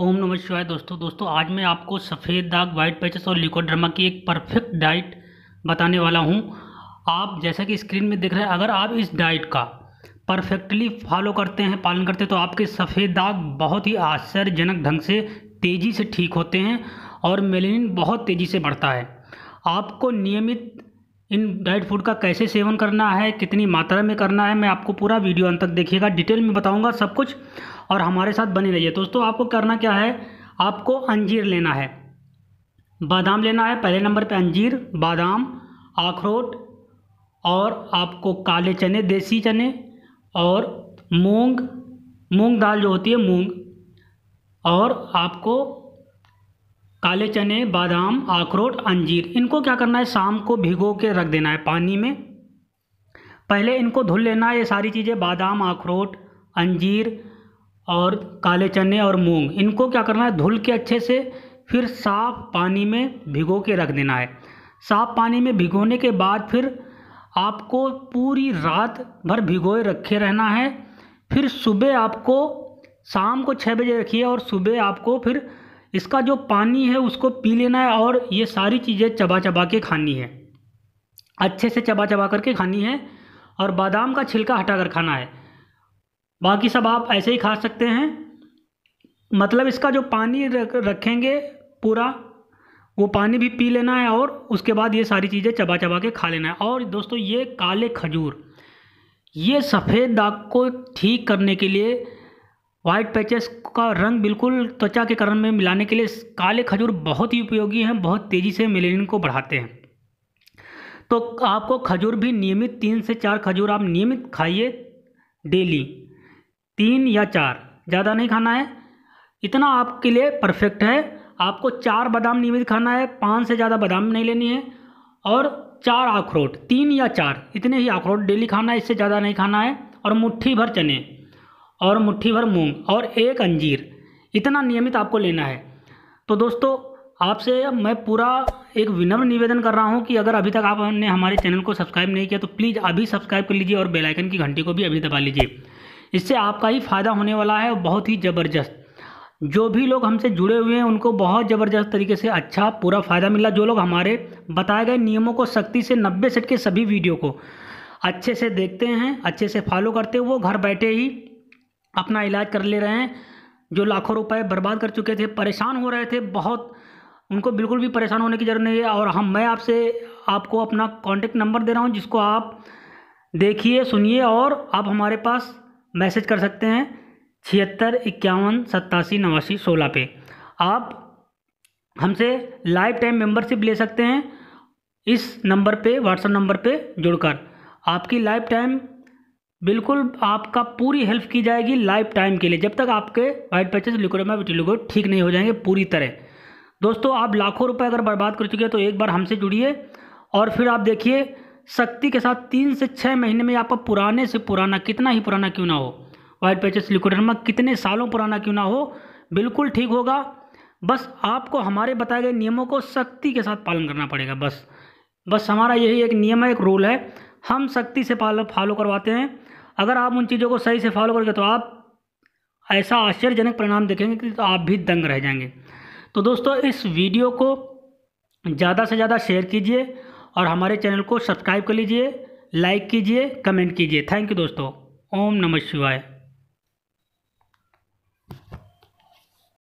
ओम नमः शिवाय दोस्तों दोस्तों आज मैं आपको सफ़ेद दाग वाइट पैचेस और लिकोड्रमा की एक परफेक्ट डाइट बताने वाला हूं आप जैसा कि स्क्रीन में दिख रहा है अगर आप इस डाइट का परफेक्टली फॉलो करते हैं पालन करते हैं तो आपके सफ़ेद दाग बहुत ही आश्चर्यजनक ढंग से तेज़ी से ठीक होते हैं और मेलिन बहुत तेज़ी से बढ़ता है आपको नियमित इन डाइट फूड का कैसे सेवन करना है कितनी मात्रा में करना है मैं आपको पूरा वीडियो अंत तक देखिएगा डिटेल में बताऊंगा सब कुछ और हमारे साथ बने रहिए दोस्तों आपको करना क्या है आपको अंजीर लेना है बादाम लेना है पहले नंबर पे अंजीर बादाम अखरोट और आपको काले चने देसी चने और मूंग मूंग दाल जो होती है मूंग और आपको काले चने बादाम अखरोट अंजीर इनको क्या करना है शाम को भिगो के रख देना है पानी में पहले इनको धुल लेना है ये सारी चीज़ें बादाम अखरोट अंजीर और काले चने और मूंग इनको क्या करना है धुल के अच्छे से फिर साफ पानी में भिगो के रख देना है साफ पानी में भिगोने के बाद फिर आपको पूरी रात भर भिगोए रखे रहना है फिर सुबह आपको शाम को छः बजे रखिए और सुबह आपको फिर इसका जो पानी है उसको पी लेना है और ये सारी चीज़ें चबा चबा के खानी है अच्छे से चबा चबा करके खानी है और बादाम का छिलका हटा कर खाना है बाकी सब आप ऐसे ही खा सकते हैं मतलब इसका जो पानी रखेंगे पूरा वो पानी भी पी लेना है और उसके बाद ये सारी चीज़ें चबा चबा के खा लेना है और दोस्तों ये काले खजूर ये सफ़ेद दाग को ठीक करने के लिए वाइट पैचेस का रंग बिल्कुल त्वचा के करण में मिलाने के लिए काले खजूर बहुत ही उपयोगी हैं बहुत तेज़ी से मेलेनिन को बढ़ाते हैं तो आपको खजूर भी नियमित तीन से चार खजूर आप नियमित खाइए डेली तीन या चार ज़्यादा नहीं खाना है इतना आपके लिए परफेक्ट है आपको चार बादाम नियमित खाना है पाँच से ज़्यादा बादाम नहीं लेनी है और चार अखरोट तीन या चार इतने ही अखरोट डेली खाना है इससे ज़्यादा नहीं खाना है और मुट्ठी भर चने और मुट्ठी भर मूंग और एक अंजीर इतना नियमित आपको लेना है तो दोस्तों आपसे मैं पूरा एक विनम्र निवेदन कर रहा हूँ कि अगर अभी तक आपने हमारे चैनल को सब्सक्राइब नहीं किया तो प्लीज़ अभी सब्सक्राइब कर लीजिए और बेलाइकन की घंटी को भी अभी दबा लीजिए इससे आपका ही फ़ायदा होने वाला है बहुत ही ज़बरदस्त जो भी लोग हमसे जुड़े हुए हैं उनको बहुत ज़बरदस्त तरीके से अच्छा पूरा फ़ायदा मिला जो लोग हमारे बताए गए नियमों को सख्ती से नब्बे सेट के सभी वीडियो को अच्छे से देखते हैं अच्छे से फॉलो करते हैं वो घर बैठे ही अपना इलाज कर ले रहे हैं जो लाखों रुपए बर्बाद कर चुके थे परेशान हो रहे थे बहुत उनको बिल्कुल भी परेशान होने की ज़रूरत नहीं है और हम मैं आपसे आपको अपना कॉन्टेक्ट नंबर दे रहा हूँ जिसको आप देखिए सुनिए और आप हमारे पास मैसेज कर सकते हैं छिहत्तर इक्यावन सत्तासी नवासी सोलह पे आप हमसे लाइफ टाइम मेंबरशिप ले सकते हैं इस नंबर पे व्हाट्सएप नंबर पे जुड़कर आपकी लाइफ टाइम बिल्कुल आपका पूरी हेल्प की जाएगी लाइफ टाइम के लिए जब तक आपके वाइट पैचेस लिकोडोमा विटिलिगो ठीक नहीं हो जाएंगे पूरी तरह दोस्तों आप लाखों रुपए अगर बर्बाद कर चुके हैं तो एक बार हमसे जुड़िए और फिर आप देखिए शक्ति के साथ तीन से छः महीने में आपका पुराने से पुराना कितना ही पुराना क्यों ना हो वाइट पैचेस लिकोडोमा कितने सालों पुराना क्यों ना हो बिल्कुल ठीक होगा बस आपको हमारे बताए गए नियमों को सख्ती के साथ पालन करना पड़ेगा बस बस हमारा यही एक नियम है एक रूल है हम सख्ती से पालन फॉलो करवाते हैं अगर आप उन चीज़ों को सही से फॉलो करोगे तो आप ऐसा आश्चर्यजनक परिणाम देखेंगे कि तो आप भी दंग रह जाएंगे तो दोस्तों इस वीडियो को ज़्यादा से ज़्यादा शेयर कीजिए और हमारे चैनल को सब्सक्राइब कर लीजिए लाइक कीजिए कमेंट कीजिए थैंक यू दोस्तों ओम नमः शिवाय